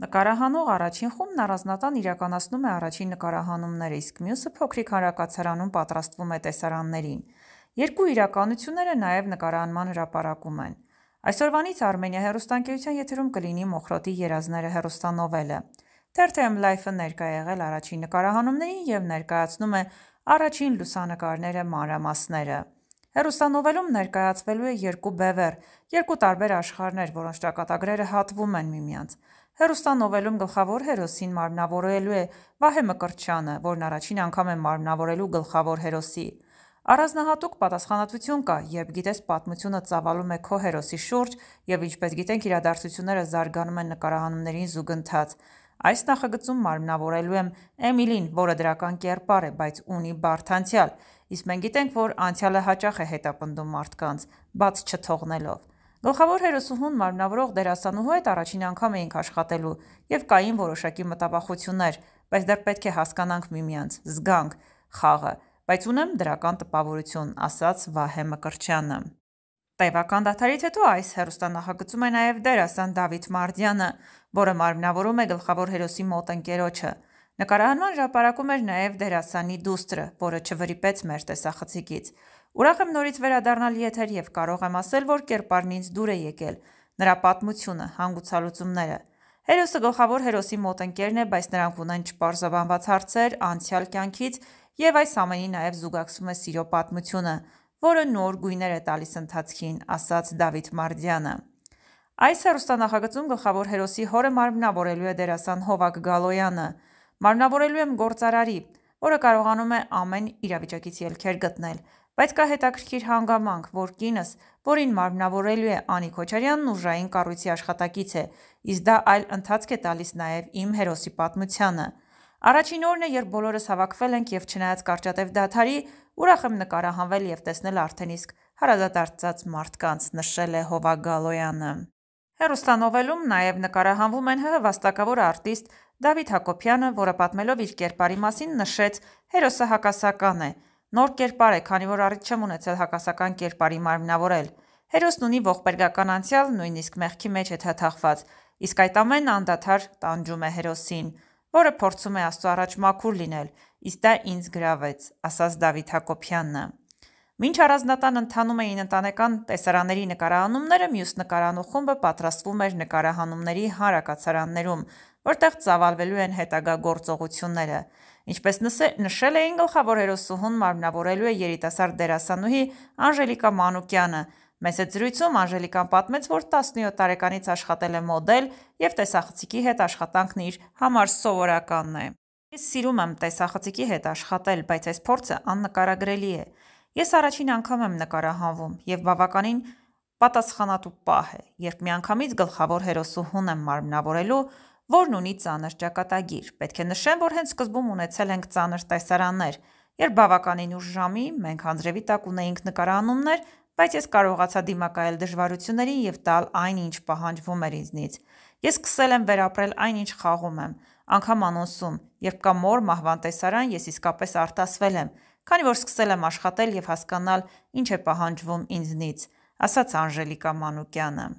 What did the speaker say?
Նկարահանող առաջին խումբն առանձնատան իրականացնում է առաջին նկարահանումները, իսկ մյուսը փոքրիկ հանրակացարանում պատրաստվում է տեսարաններին։ Երկու իրականությունները նաև նկարահանման հրապարակում են։ Այսօրվանից Արմենիա հերոստանգերության եթերում կլինի Մոխրոտի երազները հերոստանովելը։ Tertem Life-ը ներկա եղել առաջին նկարահանումներին եւ ներկայացնում է առաջին լուսանկարները մանրամասները։ Հերուստանովելում ներկայացվելու է երկու բևեր, երկու տարբեր աշխարներ, որոնց ճակատագրերը հատվում են միմյանց։ Հերուստանովելում գլխավոր հերոսին մարմնավորելու է Վահե Մկրտչյանը, որն առաջին անգամ է մարմնավորելու գլխավոր հերոսի։ Առանձնահատուկ պատասխանատվություն կա, երբ գիտես պատմությունը ծավալում է քո հերոսի շուրջ, եւ ինչպես գիտենք, իրադարձությունները զարգանում են նկարահանումներին զուգընթաց։ Այս նախագծում մարմնավորելու եմ Էմիլին, որը դրական կերպար է, բայց ունի բարդ անցյալ, իսկ մենք գիտենք, որ անցյալը հաճախ է հետապնդում մարդկանց, բաց չթողնելով։ Գլխավոր հերոսուհուն մարմնավորող դերասանուհու հետ առաջին անգամ էինք աշխատելու եւ կային որոշակի մտավախություններ, բայց դեռ պետք է հասկանանք միմյանց, զգանք խաղը, բայց ունեմ դրական տպավորություն, ասաց Վահե Մկրչյանը։ Տևական դաթարից հետո այս հերոստանախագծում է նաև դերասան Դավիթ Մարդյանը, որը մարմնավորում է գլխավոր հերոսի մոտ ընկերոջը։ Նկարահանման ժամանակում էր նաև դերասանի դուստրը, որը չվրիպեց մեր տեսախցիկից։ Ուրախ եմ նորից վերադառնալ եթեր եւ կարող եմ ասել, որ կերպարն ինձ դուր է եկել, նրա պատմությունը, հանգուցալուծումները։ Հերոսը գլխավոր հերոսի մոտ ընկերն է, բայց նրանք ունեն չպարզաբանված հարցեր անցյալ կյանքից եւ այս ամենի նաեւ զուգակցում է սիրո պատմությունը որը նոր գույներ է տալիս ընթացքին, ասաց Դավիթ Մարդյանը։ Այս հեռուստանախագծում գլխավոր հերոսի հորը մարմնավորելու է դերասան Հովակ Գալոյանը։ Մարմնավորելու եմ գործարարի, որը կարողանում է ամեն իրավիճակից ելքեր գտնել, բայց կա հետաքրքիր հանգամանք, որ կինս, որին մարմնավորելու է Անի Քոչարյանն ուժային կառույցի աշխատակից է, իսկ դա այլ ընթացք է տալիս նաև իմ հերոսի պատմությանը։ Առաջին օրն է, երբ բոլորս հավաքվել ենք եւ չնայած կարճատև դաթարի, Ուրախ եմ նկարահանվել եւ տեսնել արդեն իսկ հարազատարձած մարդկանց, նշել է Հովա Գալոյանը։ Հերոստանովելում նաև նկարահանվում են ՀՀ վաստակավոր արտիստ Դավիթ Հակոբյանը, որը պատմելով իր կերպարի մասին նշեց. «Հերոսը հակասական է։ Նոր կերպար է, քանի որ առիթ չեմ ունեցել հակասական կերպարի մարմնավորել։ Հերոսն ունի ողբերգական անցյալ, նույնիսկ մեղքի մեջ է թաթախված, իսկ այդ ամենը անդադար տանջում է հերոսին» որը փորձում է Աստծո առաջ մաքուր լինել, իսկ դա ինձ գրավեց, ասաց Դավիթ Հակոբյանն։ Մինչ առանձնատան ընթանում էին ընտանեկան տեսարաների նկարահանումները, մյուս նկարանու խումբը պատրաստվում էր նկարահանումների հանրակացարաններում, որտեղ ծավալվելու են հետագա գործողությունները։ Ինչպես նշել էին գլխավոր հերոսուհուն մարմնավորելու է երիտասարդ դերասանուհի Անժելիկա Մանուկյանը, Մեծ այդ զրույցում Անժելիկան պատմեց, որ 17 տարեկանից աշխատել է մոդել եւ տեսախցիկի հետ աշխատանքն իր համար սովորականն է։ Ես սիրում եմ տեսախցիկի հետ աշխատել, բայց այս փորձը աննկարագրելի է։ Ես առաջին անգամ եմ նկարահանվում եւ բավականին պատասխանատու պահ է, երբ միանգամից գլխավոր հերոսուհուն եմ մարմնավորելու, որն ունի ծանր ճակատագիր։ Պետք է նշեմ, որ հենց սկզբում ունեցել ենք ծանր տեսարաններ, երբ բավականին ուշ ժամի մենք հանձրևի տակ ունեինք նկարանումներ, բայց ես կարողացա դիմակայել դժվարություններին եւ տալ այն, ինչ պահանջվում էր ինձնից։ Ես սկսել եմ վերապրել այն, ինչ խաղում եմ, անգամ անոնսում, երբ կա մոր մահվան տեսարան, ես իսկապես արտասվել եմ, քանի որ սկսել եմ աշխատել եւ հասկանալ, ինչ է պահանջվում ինձնից, ասաց Անժելիկա Մանուկյանը։